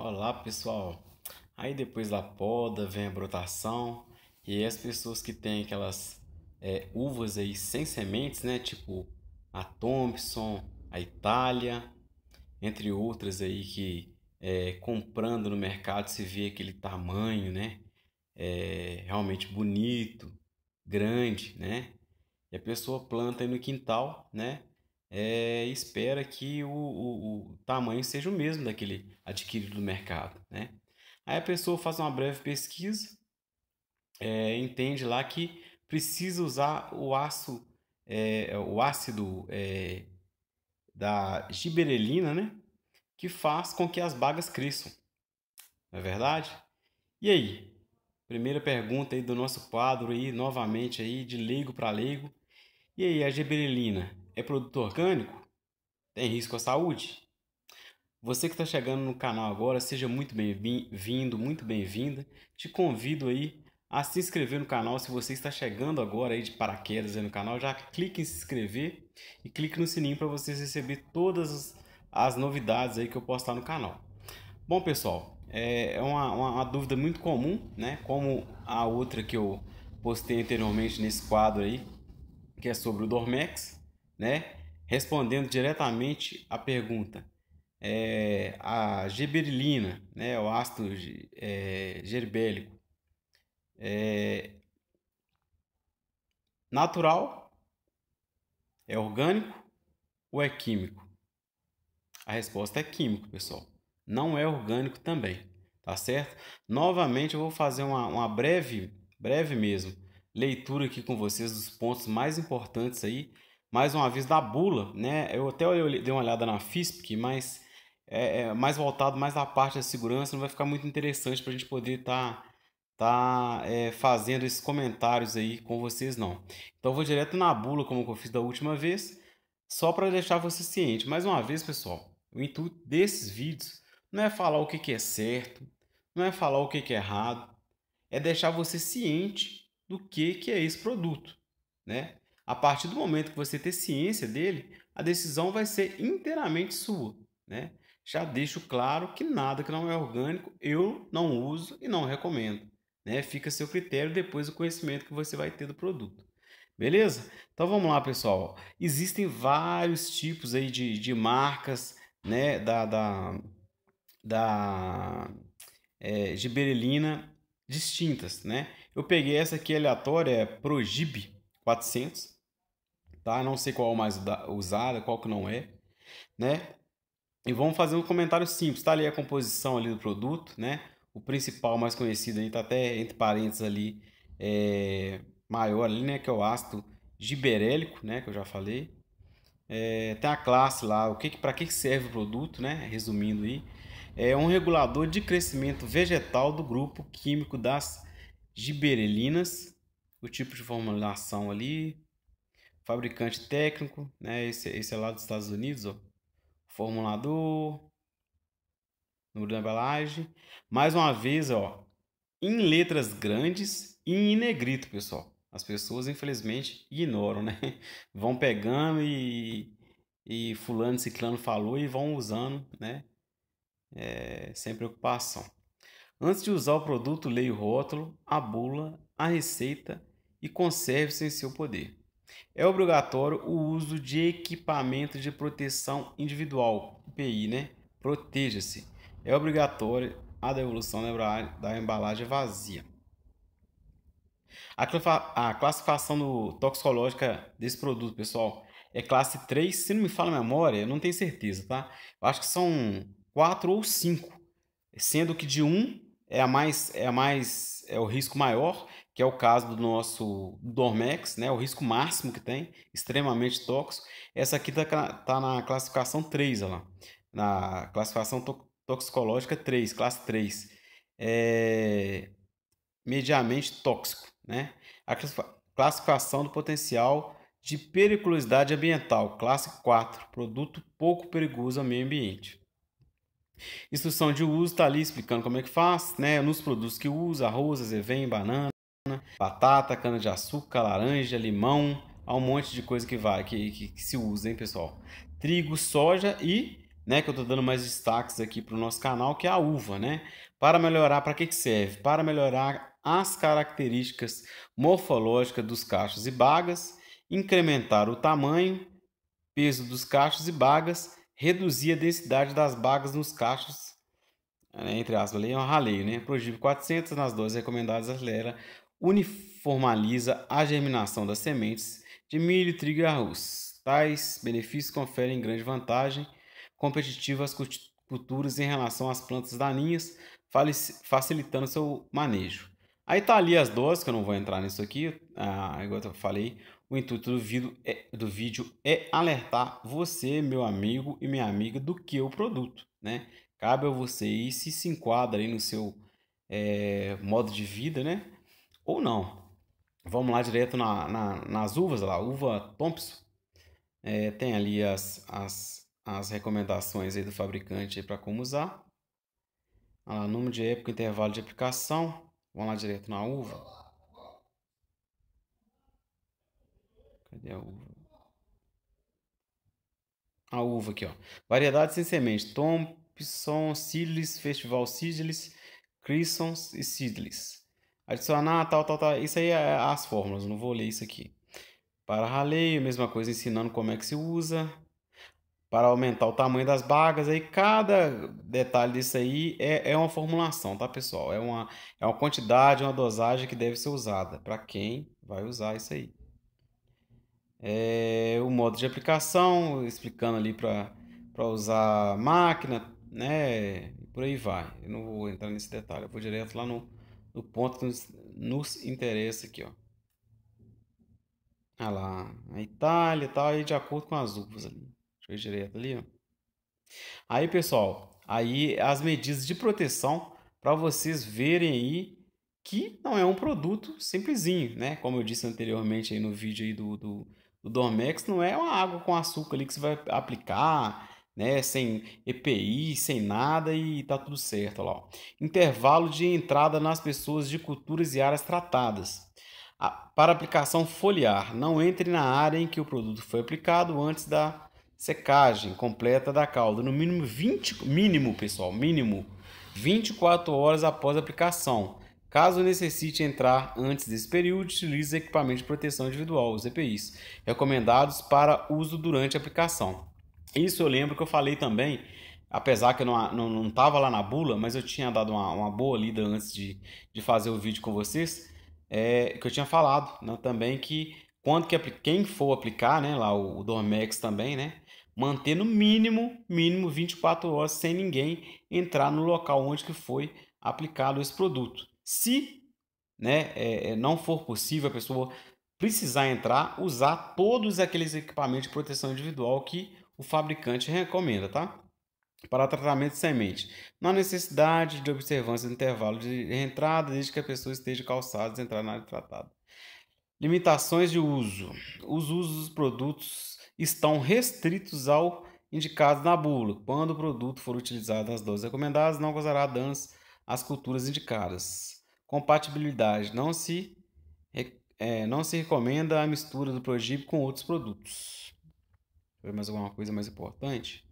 Olá pessoal! Aí depois da poda vem a brotação e as pessoas que têm aquelas é, uvas aí sem sementes, né? Tipo a Thompson, a Itália, entre outras aí que é, comprando no mercado se vê aquele tamanho, né? É, realmente bonito, grande, né? E a pessoa planta aí no quintal, né? é, espera que o, o, o, tamanho seja o mesmo daquele adquirido do mercado. Né? Aí a pessoa faz uma breve pesquisa, é, entende lá que precisa usar o aço, é, o ácido da giberelina, né? que faz com que as bagas cresçam. Não é verdade? E aí? Primeira pergunta aí do nosso quadro aí, novamente aí, de leigo para leigo. E aí, a giberelina? é produto orgânico, tem risco à saúde. Você que está chegando no canal agora, seja muito bem-vindo, muito bem-vinda. Te convido aí a se inscrever no canal. Se você está chegando agora aí de paraquedas aí no canal, já clique em se inscrever e clique no sininho para você receber todas as novidades aí que eu postar no canal. Bom, pessoal, é, é uma, uma, uma dúvida muito comum, né? Como a outra que eu postei anteriormente nesse quadro aí, que é sobre o Dormex né? Respondendo diretamente à pergunta, é, a giberelina, né? O ácido é, gerbélico, é natural, é orgânico ou é químico? A resposta é químico, pessoal. Não é orgânico também, tá certo? Novamente eu vou fazer uma, uma breve, breve mesmo, leitura aqui com vocês dos pontos mais importantes aí mais uma vez da bula, né? Eu até dei uma olhada na FISP, mas é, é mais voltado mais à parte da segurança, não vai ficar muito interessante para a gente poder estar tá, tá é, fazendo esses comentários aí com vocês não. Então vou direto na bula como eu fiz da última vez, só para deixar você ciente. Mais uma vez, pessoal, o intuito desses vídeos não é falar o que, que é certo, não é falar o que, que é errado, é deixar você ciente do que, que é esse produto, né? A partir do momento que você ter ciência dele, a decisão vai ser inteiramente sua, né? Já deixo claro que nada que não é orgânico eu não uso e não recomendo, né? Fica a seu critério depois do conhecimento que você vai ter do produto. Beleza? Então vamos lá, pessoal. Existem vários tipos aí de, de marcas, né? Da, da, da é, distintas, né? Eu peguei essa aqui aleatória, é Progib 400, tá? Não sei qual é mais usada, qual que não é, né? E vamos fazer um comentário simples, tá ali a composição ali do produto, né? O principal mais conhecido aí tá até entre parênteses ali é, maior ali, né, que é o ácido giberélico, né, que eu já falei. É, tem a classe lá, o que para que serve o produto, né? Resumindo aí, é um regulador de crescimento vegetal do grupo químico das giberelinas, o tipo de formulação ali, fabricante técnico, né? Esse, esse é lá dos Estados Unidos, ó. Formulador, número da embalagem. Mais uma vez, ó, em letras grandes e em negrito, pessoal. As pessoas, infelizmente, ignoram, né? Vão pegando e, e fulano, ciclano falou e vão usando, né? É, sem preocupação. Antes de usar o produto, leia o rótulo, a bula, a receita e conserve-se em seu poder. É obrigatório o uso de equipamento de proteção individual, PI, né? Proteja-se. É obrigatório a devolução né, da embalagem vazia. A classificação do, toxicológica desse produto, pessoal, é classe 3. Se não me fala a memória, eu não tenho certeza, tá? Eu acho que são 4 ou 5, sendo que de 1 é a mais é a mais é o risco maior que é o caso do nosso Dormex, né, o risco máximo que tem, extremamente tóxico. Essa aqui está tá na classificação 3, olha lá, na classificação to toxicológica 3, classe 3. É, mediamente tóxico, né? A classificação do potencial de periculosidade ambiental, classe 4, produto pouco perigoso ao meio ambiente. Instrução de uso está ali explicando como é que faz, né? Nos produtos que usa, arroz, azevém, banana. Né? batata, cana-de-açúcar, laranja, limão. Há um monte de coisa que vai, que, que, que se usa, hein, pessoal? Trigo, soja e né, que eu estou dando mais destaques aqui para o nosso canal, que é a uva, né? Para melhorar, para que, que serve? Para melhorar as características morfológicas dos cachos e bagas, incrementar o tamanho, peso dos cachos e bagas, reduzir a densidade das bagas nos cachos, né, entre aspas, ali é um raleio, né? Progib 400 nas doses recomendadas acelera uniformaliza a germinação das sementes de milho, trigo e arroz. Tais benefícios conferem grande vantagem competitiva às culturas em relação às plantas daninhas, facilitando seu manejo. Aí está ali as doses, que eu não vou entrar nisso aqui, ah, igual eu falei, o intuito do vídeo, é, do vídeo é alertar você, meu amigo e minha amiga, do que é o produto, né? Cabe a você ir se se enquadra aí no seu é, modo de vida, né? ou não. Vamos lá direto na, na, nas uvas, lá, uva Thompson. É, tem ali as, as, as recomendações aí do fabricante para como usar. número de época, intervalo de aplicação. Vamos lá direto na uva. Cadê a uva? A uva aqui, ó. Variedades sem semente. Thompson, Sidlis, Festival Sidlis, Crissons e Sidlis adicionar, tal, tal, tal. Isso aí é as fórmulas, não vou ler isso aqui. Para raleio, mesma coisa, ensinando como é que se usa. Para aumentar o tamanho das bagas, aí cada detalhe disso aí é, é uma formulação, tá pessoal? É uma, é uma quantidade, uma dosagem que deve ser usada para quem vai usar isso aí. É, o modo de aplicação, explicando ali para usar máquina, né? por aí vai. Eu não vou entrar nesse detalhe, eu vou direto lá no, no ponto que nos, nos interessa aqui, ó. Olha lá, a Itália e tal, aí de acordo com as uvas ali. Deixa eu ir direto ali, ó. Aí, pessoal, aí as medidas de proteção para vocês verem aí que não é um produto simplesinho, né? Como eu disse anteriormente aí no vídeo aí do, do, do Dormex, não é uma água com açúcar ali que você vai aplicar, né? Sem EPI, sem nada e tá tudo certo lá. Ó. Intervalo de entrada nas pessoas de culturas e áreas tratadas. A, para aplicação foliar, não entre na área em que o produto foi aplicado antes da secagem completa da cauda, no mínimo 20, mínimo, pessoal, mínimo 24 horas após a aplicação. Caso necessite entrar antes desse período, utilize equipamento de proteção individual, os EPIs, recomendados para uso durante a aplicação. Isso eu lembro que eu falei também, apesar que eu não, não, não tava lá na bula, mas eu tinha dado uma, uma boa lida antes de, de fazer o vídeo com vocês, é, que eu tinha falado né, também que quando que quem for aplicar, né, lá o, o Dormex também, né, manter no mínimo, mínimo 24 horas sem ninguém entrar no local onde que foi aplicado esse produto. Se né, é, é, não for possível a pessoa precisar entrar, usar todos aqueles equipamentos de proteção individual que o fabricante recomenda, tá? Para tratamento de semente, não há necessidade de observância do intervalo de entrada desde que a pessoa esteja calçada de entrar na área tratada. Limitações de uso: os usos dos produtos estão restritos ao indicado na bula. Quando o produto for utilizado nas doses recomendadas, não causará danos às culturas indicadas. Compatibilidade: não se, é, não se recomenda a mistura do progib com outros produtos. Deixa ver mais alguma coisa mais importante.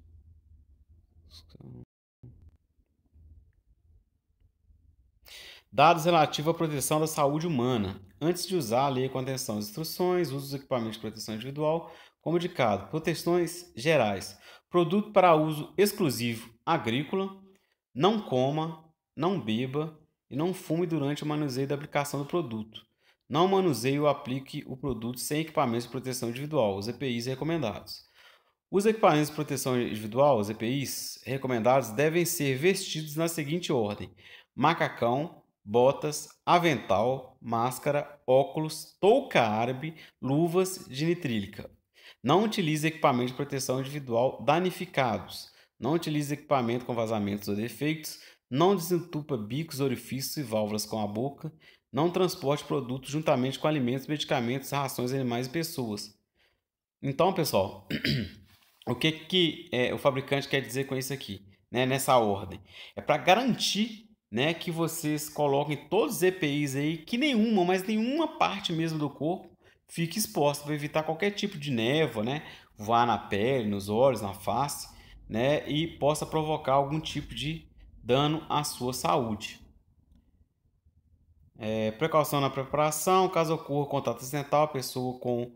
Dados relativos à proteção da saúde humana. Antes de usar, leia com atenção as instruções, uso dos equipamentos de proteção individual, como indicado. Proteções gerais. Produto para uso exclusivo agrícola. Não coma, não beba e não fume durante o manuseio da aplicação do produto. Não manuseie ou aplique o produto sem equipamentos de proteção individual, os EPIs recomendados. Os equipamentos de proteção individual, os EPIs, recomendados devem ser vestidos na seguinte ordem: macacão, botas, avental, máscara, óculos, touca árabe, luvas de nitrílica. Não utilize equipamento de proteção individual danificados. Não utilize equipamento com vazamentos ou defeitos. Não desentupa bicos, orifícios e válvulas com a boca. Não transporte produtos juntamente com alimentos, medicamentos, rações, animais e pessoas. Então, pessoal, O que, que é, o fabricante quer dizer com isso aqui, né, nessa ordem? É para garantir né, que vocês coloquem todos os EPIs aí, que nenhuma, mas nenhuma parte mesmo do corpo fique exposta, para evitar qualquer tipo de névoa, né, voar na pele, nos olhos, na face, né, e possa provocar algum tipo de dano à sua saúde. É, precaução na preparação, caso ocorra contato acidental, a pessoa com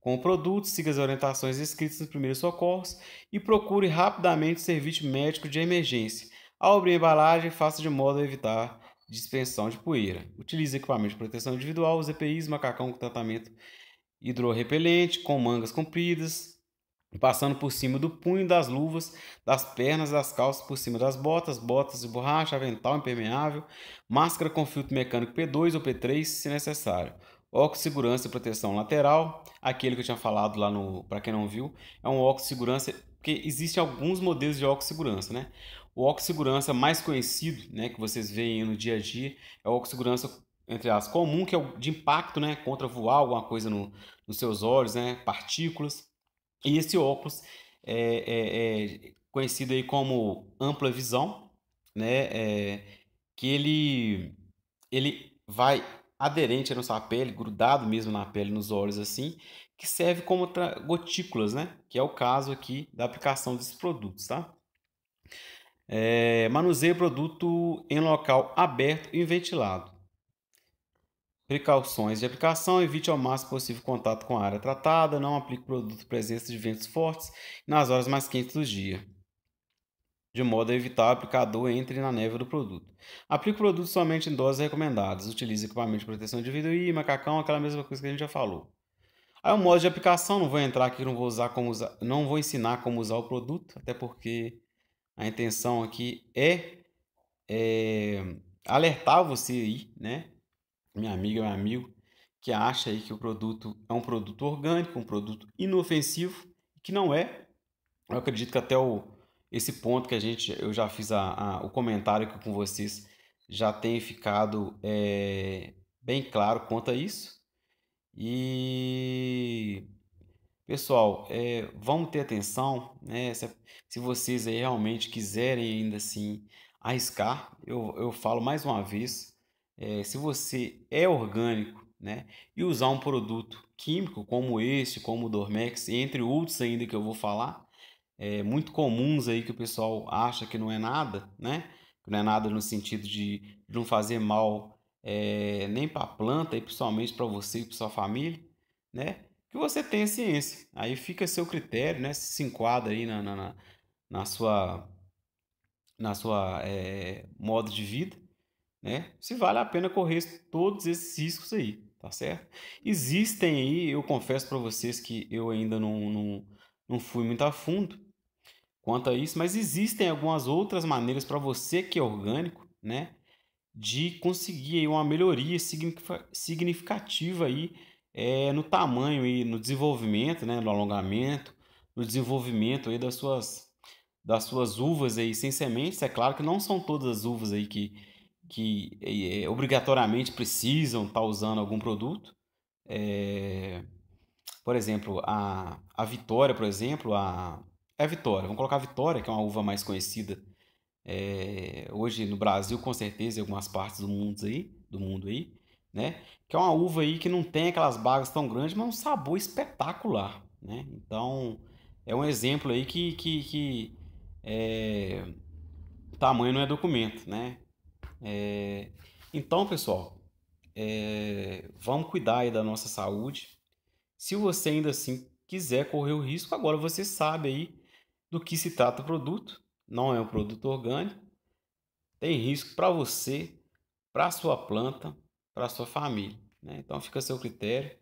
com o produto, siga as orientações escritas nos primeiros socorros e procure rapidamente o serviço médico de emergência. Ao abrir a embalagem, faça de modo a evitar dispensão de poeira. Utilize equipamento de proteção individual, os EPIs, macacão com tratamento hidrorrepelente, com mangas compridas, passando por cima do punho, das luvas, das pernas, das calças, por cima das botas, botas de borracha, avental impermeável, máscara com filtro mecânico P2 ou P3, se necessário. Óculos de segurança e proteção lateral, aquele que eu tinha falado lá no, para quem não viu, é um óculos de segurança, porque existem alguns modelos de óculos de segurança, né? O óculos de segurança mais conhecido, né, que vocês veem no dia a dia, é o óculos de segurança entre as comum, que é o de impacto, né, contra voar alguma coisa no, nos seus olhos, né, partículas. E esse óculos é, é, é conhecido aí como ampla visão, né, é, que ele ele vai aderente à né, nossa pele, grudado mesmo na pele, nos olhos assim, que serve como gotículas, né? Que é o caso aqui da aplicação desses produtos, tá? É, manuseie o produto em local aberto e ventilado. Precauções de aplicação: evite ao máximo possível contato com a área tratada, não aplique produto presença de ventos fortes nas horas mais quentes do dia de modo a evitar o aplicador entre na neve do produto. Aplique o produto somente em doses recomendadas. Utilize equipamento de proteção individual e macacão, aquela mesma coisa que a gente já falou. Aí o modo de aplicação, não vou entrar aqui, não vou usar como usar, não vou ensinar como usar o produto, até porque a intenção aqui é, é alertar você aí, né? Minha amiga, meu amigo, que acha aí que o produto é um produto orgânico, um produto inofensivo, que não é. Eu acredito que até o esse ponto que a gente, eu já fiz a, a o comentário aqui com vocês, já tem ficado é, bem claro quanto a isso. E pessoal, é, vamos ter atenção, né? Se, se vocês aí realmente quiserem ainda assim arriscar, eu, eu falo mais uma vez, é, se você é orgânico, né? E usar um produto químico como este, como o Dormex, entre outros ainda que eu vou falar, é, muito comuns aí que o pessoal acha que não é nada, né? Que não é nada no sentido de não fazer mal é, nem para a planta e principalmente para você e para sua família, né? Que você tenha ciência. Aí fica a seu critério, né? Se, se enquadra aí na, na, na sua na sua é, modo de vida, né? Se vale a pena correr todos esses riscos aí, tá certo? Existem aí, eu confesso para vocês que eu ainda não, não, não fui muito a fundo, quanto a isso, mas existem algumas outras maneiras para você que é orgânico, né, de conseguir aí uma melhoria significativa aí é, no tamanho e no desenvolvimento, né, no alongamento, no desenvolvimento aí das suas das suas uvas aí sem sementes. É claro que não são todas as uvas aí que que é, obrigatoriamente precisam estar tá usando algum produto. É, por exemplo, a, a Vitória, por exemplo, a é a Vitória. Vamos colocar a Vitória, que é uma uva mais conhecida é, hoje no Brasil, com certeza, em algumas partes do mundo aí, do mundo aí, né? Que é uma uva aí que não tem aquelas bagas tão grandes, mas um sabor espetacular, né? Então, é um exemplo aí que, que, que é, tamanho não é documento, né? É, então, pessoal, é, vamos cuidar aí da nossa saúde. Se você ainda assim quiser correr o risco, agora você sabe aí do que se trata o produto, não é um produto orgânico, tem risco para você, para sua planta, para sua família. Né? Então fica a seu critério.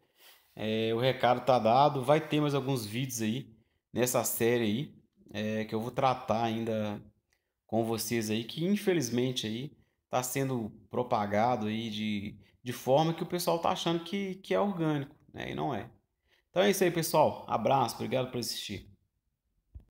É, o recado está dado. Vai ter mais alguns vídeos aí nessa série aí é, que eu vou tratar ainda com vocês aí que infelizmente aí está sendo propagado aí de, de forma que o pessoal está achando que, que é orgânico né? e não é. Então é isso aí pessoal. Abraço, obrigado por assistir.